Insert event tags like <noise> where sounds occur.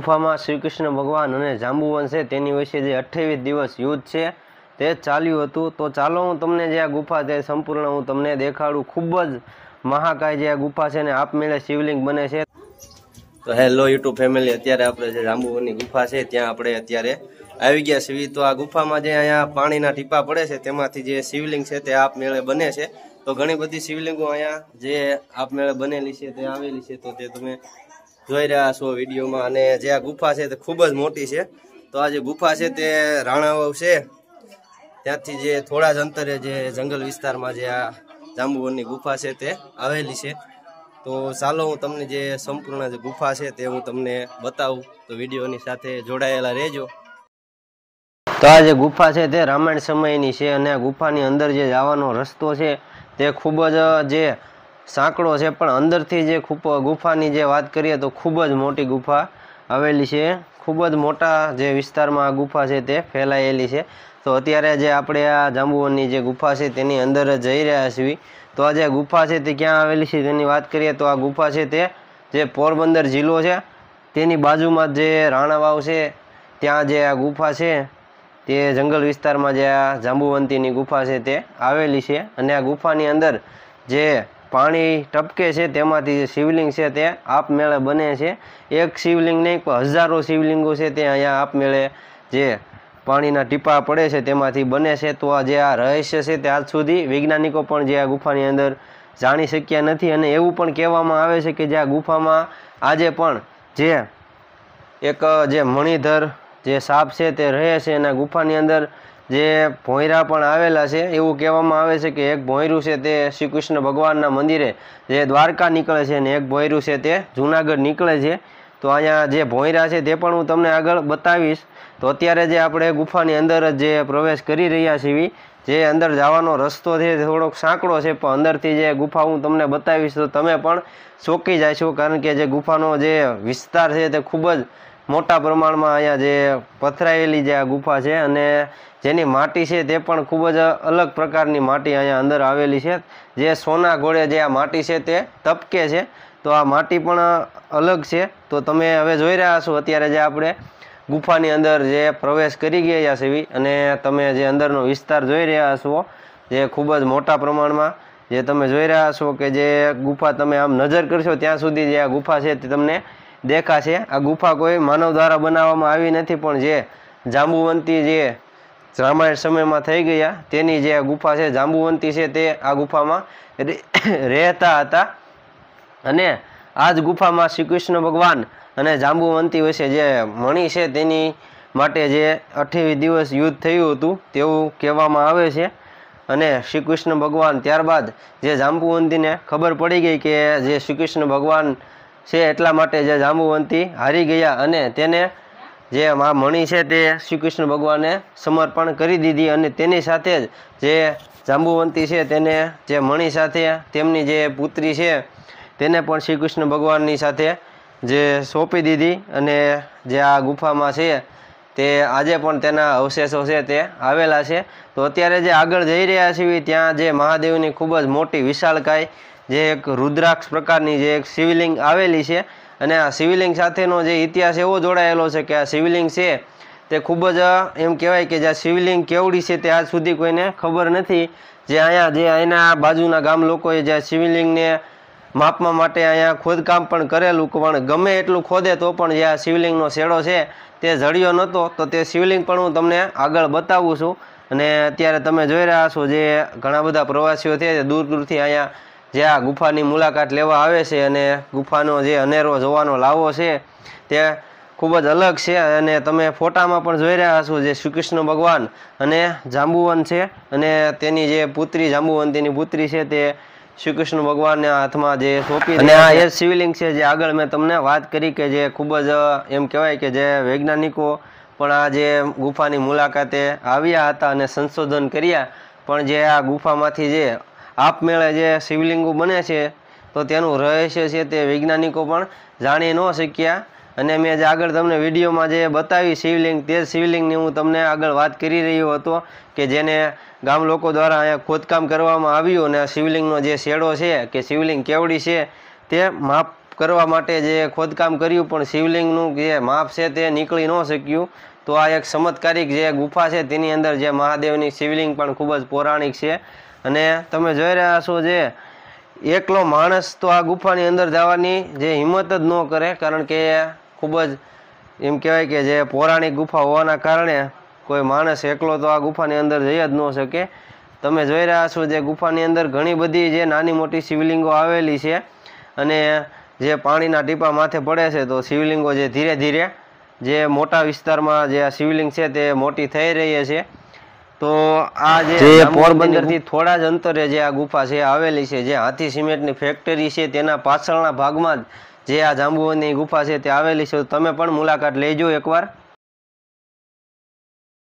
ગુફામાં શ્રીકૃષ્ણ ભગવાન અને જાંબુવન છે તેની વિશે જે અઠ્યાવીસ દિવસ યુદ્ધ છે તે ચાલ્યું હતું તો ચાલો હું તમને જે આ ગુફા તે સંપૂર્ણ હું તમને દેખાડું ખૂબ જ મહાકાય જે આ ગુફા છે ને આપમેળે શિવલિંગ બને છે તો હેલો યુટ્યુબ ફેમિલી અત્યારે આપણે જે જાંબુવનની ગુફા છે ત્યાં આપણે અત્યારે આવી ગયા છીએ તો આ ગુફામાં જે અહીંયા પાણીના ટીપા પડે છે તેમાંથી જે શિવલિંગ છે તે આપમેળે બને છે તો ઘણી બધી શિવલિંગો અહીંયા જે આપમેળે બનેલી છે તે આવેલી છે તો તે તમે જોઈ રહ્યા છો વિડીયોમાં અને જે આ ગુફા છે તે ખૂબ જ મોટી છે તો આ જે ગુફા છે તે રાણાવાવ છે ત્યાંથી જે થોડા જ અંતરે જે જંગલ વિસ્તારમાં જે આ જાંબુવનની ગુફા છે તે આવેલી છે તો ચાલો હું તમને જે સંપૂર્ણ જે ગુફા છે તે હું તમને બતાવું તો વિડીયોની સાથે જોડાયેલા રહેજો તો આ જે ગુફા છે તે રામાયણ સમયની છે અને આ ગુફાની અંદર જે જવાનો રસ્તો છે તે ખૂબ જ જે સાંકડો છે પણ અંદરથી જે ખૂબ ગુફાની જે વાત કરીએ તો ખૂબ જ મોટી ગુફા આવેલી છે ખૂબ જ મોટા જે વિસ્તારમાં આ ગુફા છે તે ફેલાયેલી છે તો અત્યારે જે આપણે આ જાંબુવનની જે ગુફા છે તેની અંદર જઈ રહ્યા છીએ તો આ જે ગુફા છે તે ક્યાં આવેલી છે તેની વાત કરીએ તો આ ગુફા છે તે જે પોરબંદર જિલ્લો છે તેની બાજુમાં જે રાણાવાવ છે ત્યાં જે આ ગુફા છે તે જંગલ વિસ્તારમાં જે આ જાંબુવંતીની ગુફા છે તે આવેલી છે અને આ ગુફાની અંદર જે પાણી ટપકે છે તેમાંથી જે શિવલિંગ છે તે આપમેળે બને છે એક શિવલિંગ નહીં પણ હજારો શિવલિંગો છે તે અહીંયા આપમેળે જે પાણીના ટીપા પડે છે તેમાંથી બને છે તો આ જે આ રહસ્ય છે તે આજ સુધી વૈજ્ઞાનિકો પણ જે આ ગુફાની અંદર જાણી શક્યા નથી અને એવું પણ કહેવામાં આવે છે કે જે આ ગુફામાં આજે પણ જે એક જે મણિધર જે સાપ છે તે રહે છે અને ગુફાની અંદર જે ભોંયરા પણ આવેલા છે એવું કહેવામાં આવે છે કે એક ભોંયરું છે તે શ્રી કૃષ્ણ ભગવાનના મંદિરે જે દ્વારકા નીકળે છે અને એક ભોંયરું છે તે જૂનાગઢ નીકળે છે તો અહીંયા જે ભોંયરા છે તે પણ હું તમને આગળ બતાવીશ તો અત્યારે જે આપણે ગુફાની અંદર જ જે પ્રવેશ કરી રહ્યા છીએ જે અંદર જવાનો રસ્તો છે થોડોક સાંકડો છે પણ અંદરથી જે ગુફા હું તમને બતાવીશ તો તમે પણ ચોંકી જાય છો કારણ કે જે ગુફાનો જે વિસ્તાર છે તે ખૂબ જ મોટા પ્રમાણમાં અહીંયા જે પથરાયેલી જે આ ગુફા છે અને જેની માટી છે તે પણ ખૂબ જ અલગ પ્રકારની માટી અહીંયા અંદર આવેલી છે જે સોના ઘોડે જે આ માટી છે તે તપકે છે તો આ માટી પણ અલગ છે તો તમે હવે જોઈ રહ્યા છો અત્યારે જે આપણે ગુફાની અંદર જે પ્રવેશ કરી ગયા છે અને તમે જે અંદરનો વિસ્તાર જોઈ રહ્યા છો જે ખૂબ જ મોટા પ્રમાણમાં જે તમે જોઈ રહ્યા છો કે જે ગુફા તમે આમ નજર કરશો ત્યાં સુધી જે આ ગુફા છે તે તમને દેખાશે આ ગુફા કોઈ માનવ દ્વારા બનાવવામાં આવી નથી પણ જે જાંબુવંતી જે રામાયણ સમયમાં થઈ ગયા તેની જે ગુફા છે જાંબુવંતી છે તે આ ગુફામાં <coughs> રહેતા હતા અને આ જ ગુફામાં શ્રી કૃષ્ણ ભગવાન અને જાંબુવંતી વિશે જે મણી છે તેની માટે જે અઠ્યાવીસ દિવસ યુદ્ધ થયું હતું તેવું કહેવામાં આવે છે અને શ્રી કૃષ્ણ ભગવાન ત્યારબાદ જે જાંબુવંતીને ખબર પડી ગઈ કે જે શ્રી કૃષ્ણ ભગવાન છે એટલા માટે જે જાંબુવંતી હારી ગયા અને તેને જે મા મણી છે તે શ્રી કૃષ્ણ ભગવાને સમર્પણ કરી દીધી અને તેની સાથે જ જે જાંબુવંતી છે તેને જે મણી સાથે તેમની જે પુત્રી છે તેને પણ શ્રી કૃષ્ણ ભગવાનની સાથે જે સોંપી દીધી અને જે આ ગુફામાં છે તે આજે પણ તેના અવશેષો છે તે આવેલા છે તો અત્યારે જે આગળ જઈ રહ્યા છીએ ત્યાં જે મહાદેવની ખૂબ જ મોટી વિશાળકાય જે એક રુદ્રાક્ષ પ્રકારની જે એક શિવલિંગ આવેલી છે અને આ શિવલિંગ સાથેનો જે ઇતિહાસ એવો જોડાયેલો છે કે આ શિવલિંગ છે તે ખૂબ જ એમ કહેવાય કે જે શિવલિંગ કેવડી છે તે આજ સુધી કોઈને ખબર નથી જે અહીંયા જે અહીંના બાજુના ગામ લોકોએ જે શિવલિંગને માપવા માટે અહીંયા ખોદકામ પણ કરેલું પણ ગમે એટલું ખોદે તો પણ જે આ શિવલિંગનો શેડો છે તે જડ્યો નહોતો તો તે શિવલિંગ પણ હું તમને આગળ બતાવું છું અને અત્યારે તમે જોઈ રહ્યા છો જે ઘણા બધા પ્રવાસીઓ છે તે દૂર દૂરથી અહીંયા જે આ ગુફાની મુલાકાત લેવા આવે છે અને ગુફાનો જે અનેરો જોવાનો લાવો છે તે ખૂબ જ અલગ છે અને તમે ફોટામાં પણ જોઈ રહ્યા છો જે શ્રી કૃષ્ણ ભગવાન અને જાંબુવન છે અને તેની જે પુત્રી જાંબુવંતીની પુત્રી છે તે શ્રી કૃષ્ણ ભગવાનને હાથમાં જે સોંપી અને આ એ શિવલિંગ છે જે આગળ મેં તમને વાત કરી કે જે ખૂબ જ એમ કહેવાય કે જે વૈજ્ઞાનિકો પણ આ જે ગુફાની મુલાકાતે આવ્યા હતા અને સંશોધન કર્યા પણ જે આ ગુફામાંથી જે આપમેળે જે શિવલિંગો બને છે તો તેનું રહસ્ય છે તે વૈજ્ઞાનિકો પણ જાણી ન શક્યા અને મેં જે આગળ તમને વિડીયોમાં જે બતાવી શિવલિંગ તે શિવલિંગની હું તમને આગળ વાત કરી રહ્યો હતો કે જેને ગામ લોકો દ્વારા અહીંયા ખોદકામ કરવામાં આવ્યું અને શિવલિંગનો જે શેડો છે કે શિવલિંગ કેવડી છે તે માપ કરવા માટે જે ખોદકામ કર્યું પણ શિવલિંગનું જે માપ છે તે નીકળી ન શક્યું તો આ એક ચમત્કારિક જે ગુફા છે તેની અંદર જે મહાદેવની શિવલિંગ પણ ખૂબ જ પૌરાણિક છે અને તમે જોઈ રહ્યા છો જે એકલો માણસ તો આ ગુફાની અંદર જવાની જે હિંમત જ ન કરે કારણ કે ખૂબ જ એમ કહેવાય કે જે પૌરાણિક ગુફા હોવાના કારણે કોઈ માણસ એકલો તો આ ગુફાની અંદર જઈ જ ન શકે તમે જોઈ રહ્યા છો જે ગુફાની અંદર ઘણી બધી જે નાની મોટી શિવલિંગો આવેલી છે અને જે પાણીના ટીપા માથે પડે છે તો શિવલિંગો જે ધીરે ધીરે જે મોટા વિસ્તારમાં જે આ શિવલિંગ છે તે મોટી થઈ રહી છે તો આ જે પોરબંદરથી થોડા જ અંતરે જે આ ગુફા છે આવેલી છે જે હાથી સિમેન્ટની ફેક્ટરી છે તેના પાછળના ભાગમાં જ જે આ જાંબુવનની ગુફા છે તે આવેલી છે તમે પણ મુલાકાત લેજો એકવાર